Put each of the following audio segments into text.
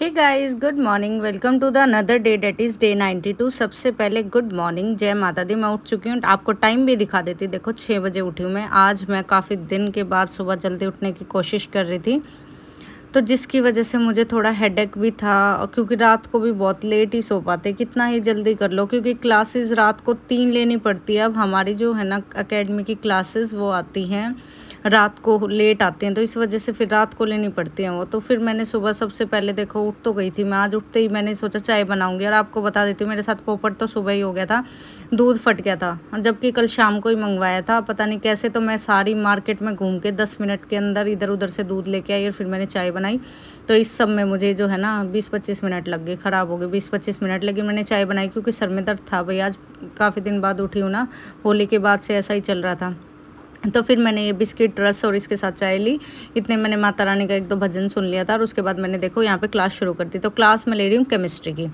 hey guys good morning welcome to the another day date is day 92 सबसे पहले good morning जय माता दी मैं उठ चुकी हूँ आपको टाइम भी दिखा देती देखो छः बजे उठी हूँ मैं आज मैं काफ़ी दिन के बाद सुबह जल्दी उठने की कोशिश कर रही थी तो जिसकी वजह से मुझे थोड़ा हेडेक भी था क्योंकि रात को भी बहुत लेट ही सो पाते कितना ही जल्दी कर लो क्योंकि क्लासेस रात को तीन लेनी पड़ती है अब हमारी जो है ना अकेडमी की क्लासेस वो आती हैं रात को लेट आते हैं तो इस वजह से फिर रात को लेनी पड़ती हैं वो तो फिर मैंने सुबह सबसे पहले देखो उठ तो गई थी मैं आज उठते ही मैंने सोचा चाय बनाऊँगी और आपको बता देती हूँ मेरे साथ पोपट तो सुबह ही हो गया था दूध फट गया था जबकि कल शाम को ही मंगवाया था पता नहीं कैसे तो मैं सारी मार्केट में घूम के दस मिनट के अंदर इधर उधर से दूध लेके आई और फिर मैंने चाय बनाई तो इस सब में मुझे जो है ना बीस पच्चीस मिनट लग गए ख़राब हो गए बीस पच्चीस मिनट लेकिन मैंने चाय बनाई क्योंकि सर में दर्द था भाई आज काफ़ी दिन बाद उठी हूँ ना होली के बाद से ऐसा ही चल रहा था तो फिर मैंने ये बिस्किट रस और इसके साथ चाय ली इतने मैंने माता रानी का एक दो भजन सुन लिया था और उसके बाद मैंने देखो यहाँ पे क्लास शुरू कर दी तो क्लास में ले रही हूँ केमिस्ट्री की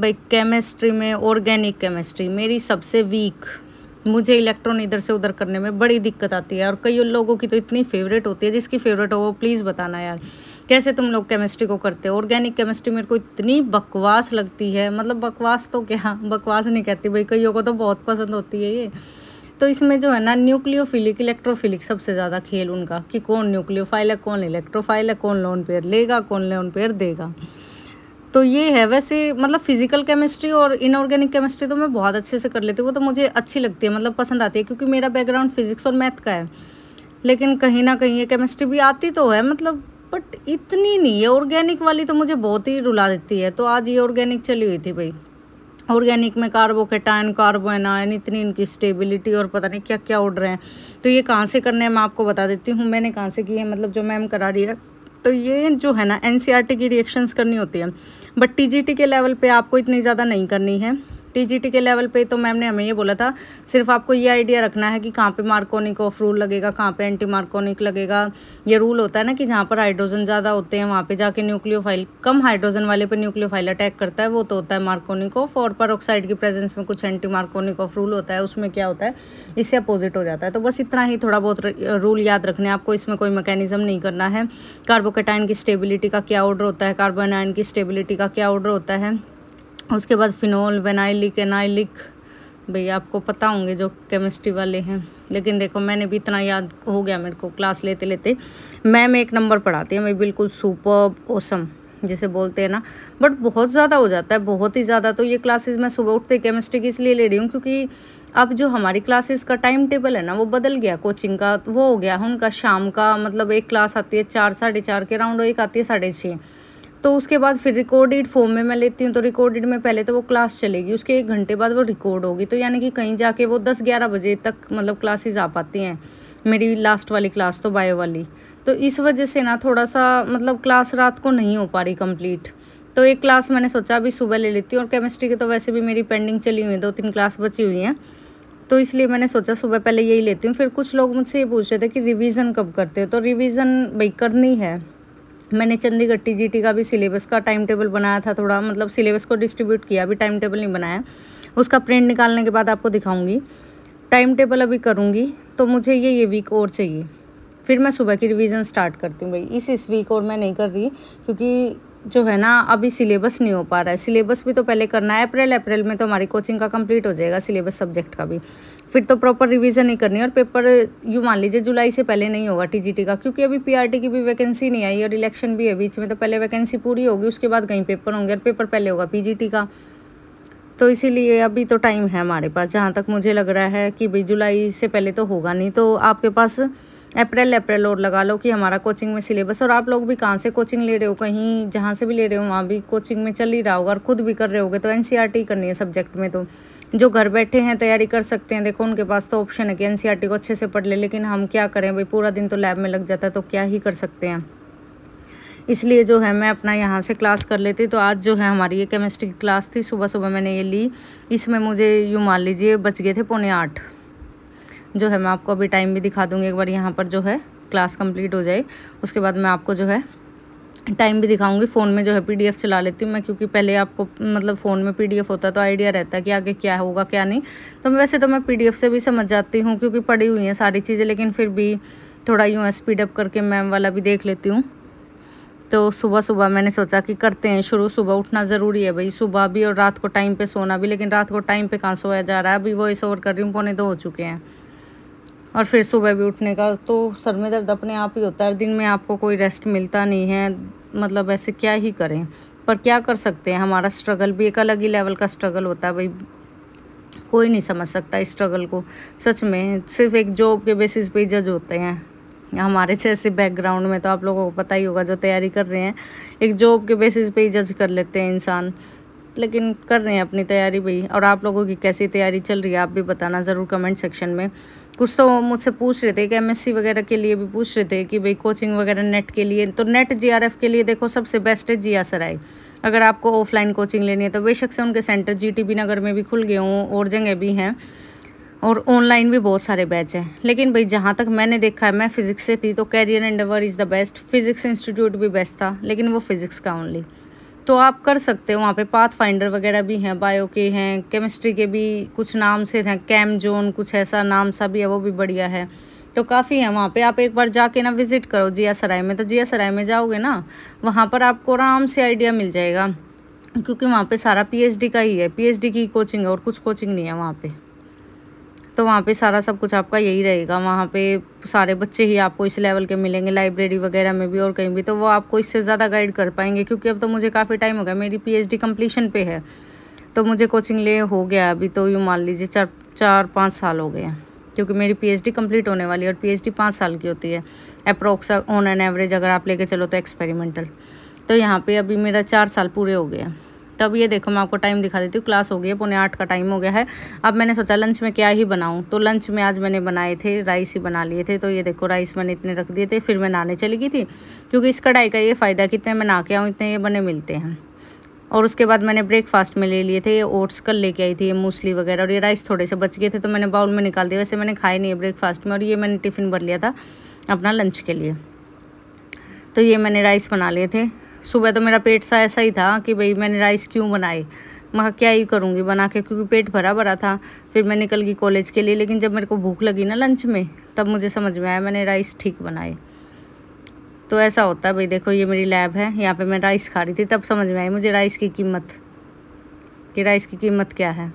भाई केमिस्ट्री में ऑर्गेनिक केमिस्ट्री मेरी सबसे वीक मुझे इलेक्ट्रॉन इधर से उधर करने में बड़ी दिक्कत आती है और कई लोगों की तो इतनी फेवरेट होती है जिसकी फेवरेट हो वो प्लीज़ बताना यार कैसे तुम लोग केमिस्ट्री को करते हो ऑर्गेनिक केमिस्ट्री मेरे को इतनी बकवास लगती है मतलब बकवास तो क्या बकवास नहीं कहती भाई कईयों को तो बहुत पसंद होती है ये तो इसमें जो है ना न्यूक्लियोफिलिक इलेक्ट्रोफिलिक सबसे ज़्यादा खेल उनका कि कौन न्यूक्लियोफाइल है कौन इलेक्ट्रोफाइल है कौन लोन पेयर लेगा कौन लोन पेयर देगा तो ये है वैसे मतलब फिजिकल केमिस्ट्री और इनऑर्गेनिक केमिस्ट्री तो मैं बहुत अच्छे से कर लेती हूँ वो तो मुझे अच्छी लगती है मतलब पसंद आती है क्योंकि मेरा बैकग्राउंड फिजिक्स और मैथ का है लेकिन कहीं ना कहीं ये केमिस्ट्री भी आती तो है मतलब बट इतनी नहीं है ऑर्गेनिक वाली तो मुझे बहुत ही रुला देती है तो आज ये ऑर्गेनिक चली हुई थी भाई ऑर्गेनिक में कार्बोकेटाइन कार्बोनाइन इतनी इनकी स्टेबिलिटी और पता नहीं क्या क्या उड़ रहे हैं तो ये कहाँ से करने हैं मैं आपको बता देती हूँ मैंने कहाँ से की है मतलब जो मैम करा रही है तो ये जो है ना एन e की रिएक्शंस करनी होती है बट टी के लेवल पर आपको इतनी ज़्यादा नहीं करनी है टीजीटी के लेवल पे तो मैम ने हमें ये बोला था सिर्फ आपको ये आइडिया रखना है कि कहाँ पे मार्कोनिक ऑफ रूल लगेगा कहाँ पे एंटी मार्कोनिक लगेगा ये रूल होता है ना कि जहाँ पर हाइड्रोजन ज़्यादा होते हैं वहाँ पे जाके न्यूक्लियो कम हाइड्रोजन वाले पे न्यूक्लियो अटैक करता है वो तो होता है मार्कोनिक ऑफ और पर की प्रेजेंस में कुछ एंटी मार्कोनिक ऑफ रूल होता है उसमें क्या होता है इससे अपोजिट हो जाता है तो बस इतना ही थोड़ा बहुत रूल याद रखने आपको इसमें कोई मैकेनिज्म नहीं करना है कार्बोकेटाइन की स्टेबिलिटी का क्या ऑर्डर होता है कार्बोनाइन की स्टेबिलिटी का क्या ऑर्डर होता है उसके बाद फिनोल वेनाइलिक एनाइलिक भैया आपको पता होंगे जो केमिस्ट्री वाले हैं लेकिन देखो मैंने भी इतना याद हो गया मेरे को क्लास लेते लेते मैम एक नंबर पढ़ाती है मैं बिल्कुल सुपर ओसम जिसे बोलते हैं ना बट बहुत ज़्यादा हो जाता है बहुत ही ज़्यादा तो ये क्लासेस मैं सुबह उठते केमिस्ट्री की इसलिए ले रही हूँ क्योंकि अब जो हमारी क्लासेस का टाइम टेबल है ना वो बदल गया कोचिंग का वो हो गया उनका शाम का मतलब एक क्लास आती है चार साढ़े चार के राउंड एक आती है साढ़े छः तो उसके बाद फिर रिकॉर्डेड फॉर्म में मैं लेती हूँ तो रिकॉर्डेड में पहले तो वो क्लास चलेगी उसके एक घंटे बाद वो रिकॉर्ड होगी तो यानी कि कहीं जाके वो दस ग्यारह बजे तक मतलब क्लासेज आ पाती हैं मेरी लास्ट वाली क्लास तो बायो वाली तो इस वजह से ना थोड़ा सा मतलब क्लास रात को नहीं हो पा रही कम्प्लीट तो एक क्लास मैंने सोचा अभी सुबह ले लेती हूँ और केमिस्ट्री की तो वैसे भी मेरी पेंडिंग चली हुई है दो तीन क्लास बची हुई हैं तो इसलिए मैंने सोचा सुबह पहले यही लेती हूँ फिर कुछ लोग मुझसे ये पूछ रहे थे कि रिवीज़न कब करते हो तो रिवीज़न भाई करनी है मैंने चंडीगढ़ टी का भी सिलेबस का टाइम टेबल बनाया था थोड़ा मतलब सिलेबस को डिस्ट्रीब्यूट किया अभी टाइम टेबल नहीं बनाया उसका प्रिंट निकालने के बाद आपको दिखाऊंगी टाइम टेबल अभी करूँगी तो मुझे ये ये वीक और चाहिए फिर मैं सुबह की रिवीजन स्टार्ट करती हूँ भाई इस इस वीक और मैं नहीं कर रही क्योंकि जो है ना अभी सिलेबस नहीं हो पा रहा है सिलेबस भी तो पहले करना है अप्रैल अप्रैल में तो हमारी कोचिंग का कंप्लीट हो जाएगा सिलेबस सब्जेक्ट का भी फिर तो प्रॉपर रिवीजन ही करनी और पेपर यूँ मान लीजिए जुलाई से पहले नहीं होगा टीजीटी का क्योंकि अभी पीआरटी की भी वैकेंसी नहीं आई और इलेक्शन भी है बीच में तो पहले वैकेंसी पूरी होगी उसके बाद कहीं पेपर होंगे और पेपर पहले होगा पी का तो इसीलिए अभी तो टाइम है हमारे पास जहाँ तक मुझे लग रहा है कि भाई जुलाई से पहले तो होगा नहीं तो आपके पास अप्रैल अप्रैल और लगा लो कि हमारा कोचिंग में सिलेबस और आप लोग भी कहाँ से कोचिंग ले रहे हो कहीं जहाँ से भी ले रहे हो वहाँ भी कोचिंग में चल ही रहा होगा और खुद भी कर रहे होगे तो एन e करनी है सब्जेक्ट में तो जो घर बैठे हैं तैयारी कर सकते हैं देखो उनके पास तो ऑप्शन है कि एन e को अच्छे से पढ़ ले लेकिन हम क्या करें भाई पूरा दिन तो लैब में लग जाता है तो क्या ही कर सकते हैं इसलिए जो है मैं अपना यहाँ से क्लास कर लेती तो आज जो है हमारी ये केमिस्ट्री की क्लास थी सुबह सुबह मैंने ये ली इसमें मुझे यूँ मान लीजिए बच गए थे पौने आठ जो है मैं आपको अभी टाइम भी दिखा दूँगी एक बार यहाँ पर जो है क्लास कंप्लीट हो जाए उसके बाद मैं आपको जो है टाइम भी दिखाऊंगी फ़ोन में जो है पीडीएफ चला लेती हूँ मैं क्योंकि पहले आपको मतलब फ़ोन में पीडीएफ होता तो आइडिया रहता है कि आगे क्या होगा क्या नहीं तो वैसे तो मैं पीडीएफ से भी समझ जाती हूँ क्योंकि पढ़ी हुई हैं सारी चीज़ें लेकिन फिर भी थोड़ा यूँ स्पीड अप करके मैम वाला भी देख लेती हूँ तो सुबह सुबह मैंने सोचा कि करते हैं शुरू सुबह उठना ज़रूरी है भाई सुबह भी और रात को टाइम पर सोना भी लेकिन रात को टाइम पर कहाँ सोया जा रहा है अभी वॉइस ओवर कर रही हूँ पौने दो हो चुके हैं और फिर सुबह भी उठने का तो सर में दर्द अपने आप ही होता है दिन में आपको कोई रेस्ट मिलता नहीं है मतलब ऐसे क्या ही करें पर क्या कर सकते हैं हमारा स्ट्रगल भी एक अलग ही लेवल का स्ट्रगल होता है भाई कोई नहीं समझ सकता इस स्ट्रगल को सच में सिर्फ एक जॉब के बेसिस पे जज होते हैं हमारे जैसे बैकग्राउंड में तो आप लोगों को पता ही होगा जो तैयारी कर रहे हैं एक जॉब के बेसिस पे ही जज कर लेते हैं इंसान लेकिन कर रहे हैं अपनी तैयारी भी और आप लोगों की कैसी तैयारी चल रही है आप भी बताना ज़रूर कमेंट सेक्शन में कुछ तो मुझसे पूछ रहे थे कि एम वगैरह के लिए भी पूछ रहे थे कि भाई कोचिंग वगैरह नेट के लिए तो नेट जीआरएफ के लिए देखो सबसे बेस्ट है जिया सराय अगर आपको ऑफलाइन कोचिंग लेनी है तो बेशक से उनके सेंटर जीटीबी नगर में भी खुल गए हों और जगह भी हैं और ऑनलाइन भी बहुत सारे बैच हैं लेकिन भाई जहाँ तक मैंने देखा है मैं फ़िज़िक्स से थी तो Career Endeavour is the best physics institute भी बेस्ट था लेकिन वो फ़िज़िक्स का ओनली तो आप कर सकते हो वहाँ पे पाथ फाइंडर वगैरह भी हैं बायो के हैं केमिस्ट्री के भी कुछ नाम से हैं कैम जोन कुछ ऐसा नाम सा भी है वो भी बढ़िया है तो काफ़ी है वहाँ पे आप एक बार जाके ना विज़िट करो जिया सराय में तो जिया सराय में जाओगे ना वहाँ पर आपको आराम से आइडिया मिल जाएगा क्योंकि वहाँ पर सारा पी का ही है पी की कोचिंग है और कुछ कोचिंग नहीं है वहाँ पर तो वहाँ पे सारा सब कुछ आपका यही रहेगा वहाँ पे सारे बच्चे ही आपको इस लेवल के मिलेंगे लाइब्रेरी वगैरह में भी और कहीं भी तो वो आपको इससे ज़्यादा गाइड कर पाएंगे क्योंकि अब तो मुझे काफ़ी टाइम हो गया मेरी पीएचडी कंप्लीशन पे है तो मुझे कोचिंग ले हो गया अभी तो यूँ मान लीजिए चार चार पाँच साल हो गए हैं क्योंकि मेरी पीएचडी कंप्लीट होने वाली है और पीएचडी पाँच साल की होती है अप्रोक्स ऑन एन एवरेज अगर आप लेके चलो तो एक्सपेरिमेंटल तो यहाँ पे अभी मेरा चार साल पूरे हो गया तब ये देखो मैं आपको टाइम दिखा देती हूँ क्लास हो गई है पौने आठ का टाइम हो गया है अब मैंने सोचा लंच में क्या ही बनाऊँ तो लंच में आज मैंने बनाए थे राइस ही बना लिए थे तो ये देखो राइस मैंने इतने रख दिए थे फिर मैं नहाने चली गई थी क्योंकि इस कढ़ाई का ये फ़ायदा कितने मैं नहा के आऊँ इतने ये बने मिलते हैं और उसके बाद मैंने ब्रेकफास्ट में ले लिए थे ये ओट्स कल लेके आई थी ये मूसली वगैरह और ये राइस थोड़े से बच गए थे तो मैंने बाउल में निकाल दिया वैसे मैंने खाए नहीं है ब्रेकफास्ट में और ये मैंने टिफ़िन भर लिया था अपना लंच के लिए तो ये मैंने राइस बना लिए थे सुबह तो मेरा पेट सा ऐसा ही था कि भाई मैंने राइस क्यों बनाए मैं क्या ही करूँगी बना के क्योंकि पेट भरा भरा था फिर मैं निकल गई कॉलेज के लिए लेकिन जब मेरे को भूख लगी ना लंच में तब मुझे समझ में आया मैंने राइस ठीक बनाए तो ऐसा होता है भाई देखो ये मेरी लैब है यहाँ पे मैं राइस खा रही थी तब समझ में आई मुझे राइस की कीमत कि राइस की कीमत क्या है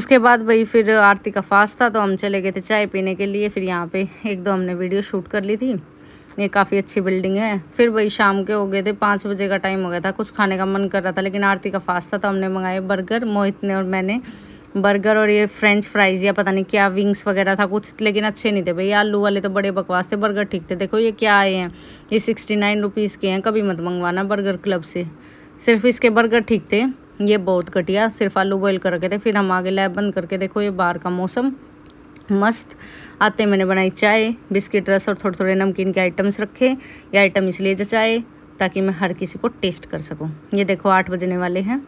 उसके बाद भाई फिर आरती का फास्ट था तो हम चले गए थे चाय पीने के लिए फिर यहाँ पे एक दो हमने वीडियो शूट कर ली थी ये काफ़ी अच्छी बिल्डिंग है फिर वही शाम के हो गए थे पाँच बजे का टाइम हो गया था कुछ खाने का मन कर रहा था लेकिन आरती का फास्ट था तो हमने मंगाए बर्गर मोहित ने और मैंने बर्गर और ये फ्रेंच फ्राइज या पता नहीं क्या विंग्स वगैरह था कुछ लेकिन अच्छे नहीं थे भाई आलू वाले तो बड़े बकवास थे बर्गर ठीक थे देखो ये क्या आए हैं ये सिक्सटी नाइन रुपीज़ के हैं कभी मत मंगवाना बर्गर क्लब से सिर्फ इसके बर्गर ठीक थे ये बहुत घटिया सिर्फ आलू बॉयल कर थे फिर हम आगे लैब बंद करके देखो ये बाहर का मौसम मस्त आते मैंने बनाई चाय बिस्किट रस और थोड़े थोड़े नमकीन के आइटम्स रखे ये आइटम इसलिए जचाए ताकि मैं हर किसी को टेस्ट कर सकूँ ये देखो आठ बजने वाले हैं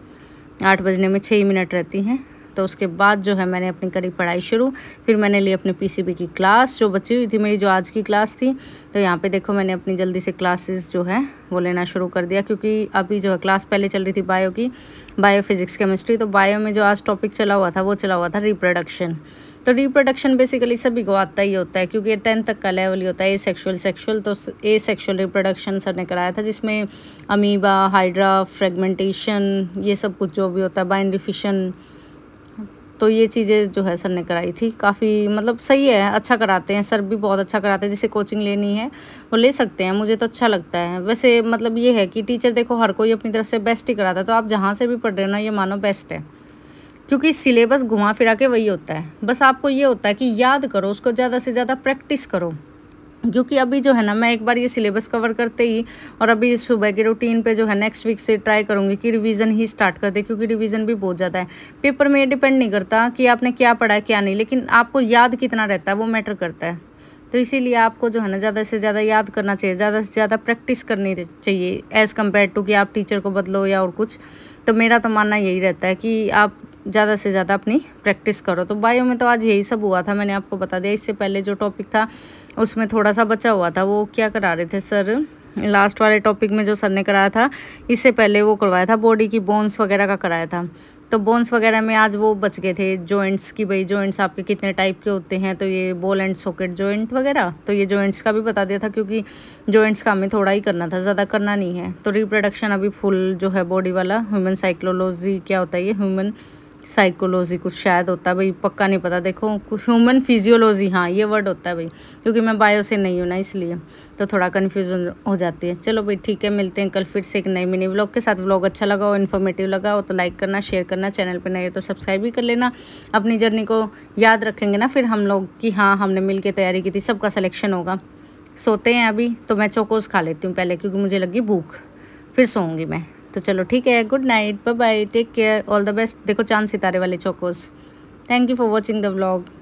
आठ बजने में छः मिनट रहती हैं तो उसके बाद जो है मैंने अपनी करी पढ़ाई शुरू फिर मैंने ली अपने पीसीबी की क्लास जो बची हुई थी मेरी जो आज की क्लास थी तो यहाँ पे देखो मैंने अपनी जल्दी से क्लासेस जो है वो लेना शुरू कर दिया क्योंकि अभी जो है क्लास पहले चल रही थी बायो की बायो फिज़िक्स केमिस्ट्री तो बायो में जो आज टॉपिक चला हुआ था वो चला हुआ था रिप्रोडक्शन तो रिप्रोडक्शन बेसिकली सभी को आता ही होता है क्योंकि टेंथ तक का लेवल ही होता है ए सेक्शुअल सेक्शुअल तो ए सेक्शुअल रिप्रोडक्शन सर ने कराया था जिसमें अमीबा हाइड्रा फ्रेगमेंटेशन ये सब कुछ जो भी होता है बाइंड डिफिशन तो ये चीज़ें जो है सर ने कराई थी काफ़ी मतलब सही है अच्छा कराते हैं सर भी बहुत अच्छा कराते हैं जिसे कोचिंग लेनी है वो ले सकते हैं मुझे तो अच्छा लगता है वैसे मतलब ये है कि टीचर देखो हर कोई अपनी तरफ से बेस्ट ही कराता है तो आप जहाँ से भी पढ़ रहे हो ना ये मानो बेस्ट है क्योंकि सिलेबस घुमा फिरा के वही होता है बस आपको ये होता है कि याद करो उसको ज़्यादा से ज़्यादा प्रैक्टिस करो क्योंकि अभी जो है ना मैं एक बार ये सिलेबस कवर करते ही और अभी सुबह की रूटीन पे जो है नेक्स्ट वीक से ट्राई करूँगी कि रिवीजन ही स्टार्ट कर दे क्योंकि रिवीजन भी बहुत ज़्यादा है पेपर में ये डिपेंड नहीं करता कि आपने क्या पढ़ा है क्या नहीं लेकिन आपको याद कितना रहता है वो मैटर करता है तो इसीलिए आपको जो है ना ज़्यादा से ज़्यादा याद करना चाहिए ज़्यादा से ज़्यादा प्रैक्टिस करनी चाहिए एज़ कम्पेयर टू कि आप टीचर को बदलो या और कुछ तो मेरा तो मानना यही रहता है कि आप ज़्यादा से ज़्यादा अपनी प्रैक्टिस करो तो बायो में तो आज यही सब हुआ था मैंने आपको बता दिया इससे पहले जो टॉपिक था उसमें थोड़ा सा बचा हुआ था वो क्या करा रहे थे सर लास्ट वाले टॉपिक में जो सर ने कराया था इससे पहले वो करवाया था बॉडी की बोन्स वगैरह का कराया था तो बोन्स वगैरह में आज वो बच गए थे जॉइंट्स की भाई जॉइंट्स आपके कितने टाइप के होते हैं तो ये बॉल एंड सॉकेट जॉइंट वगैरह तो ये जॉइंट्स का भी बता दिया था क्योंकि जॉइंट्स का हमें थोड़ा ही करना था ज़्यादा करना नहीं है तो रिप्रोडक्शन अभी फुल जो है बॉडी वाला ह्यूमन साइकोलॉजी क्या होता है ये ह्यूमन साइकोलॉजी कुछ शायद होता है भाई पक्का नहीं पता देखो ह्यूमन फिजियोलॉजी हाँ ये वर्ड होता है भाई क्योंकि मैं बायो से नहीं हूँ ना इसलिए तो थोड़ा कन्फ्यूजन हो जाती है चलो भाई ठीक है मिलते हैं कल फिर से एक नए मिनी व्लॉग के साथ व्लॉग अच्छा लगा हो इन्फॉर्मेटिव लगा हो तो लाइक करना शेयर करना चैनल पर नए तो सब्सक्राइब भी कर लेना अपनी जर्नी को याद रखेंगे ना फिर हम लोग कि हाँ हमने मिल के तैयारी की थी सबका सलेक्शन होगा सोते हैं अभी तो मैं चोकोस खा लेती हूँ पहले क्योंकि मुझे लगी भूख फिर सोऊंगी मैं तो चलो ठीक है good night bye bye take care all the best देखो चांद सितारे वाले चौकोस thank you for watching the blog